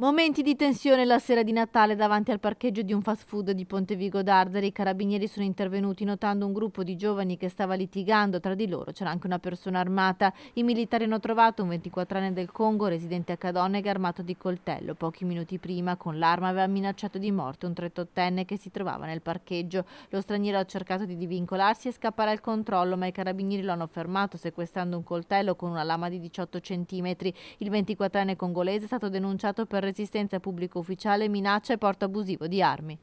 Momenti di tensione la sera di Natale davanti al parcheggio di un fast food di Ponte Vigo d'Arzara. I carabinieri sono intervenuti notando un gruppo di giovani che stava litigando. Tra di loro c'era anche una persona armata. I militari hanno trovato un 24enne del Congo residente a Cadonega armato di coltello. Pochi minuti prima con l'arma aveva minacciato di morte un 38enne che si trovava nel parcheggio. Lo straniero ha cercato di divincolarsi e scappare al controllo ma i carabinieri lo hanno fermato sequestrando un coltello con una lama di 18 cm. Il 24enne congolese è stato denunciato per resistenza pubblico ufficiale, minaccia e porto abusivo di armi.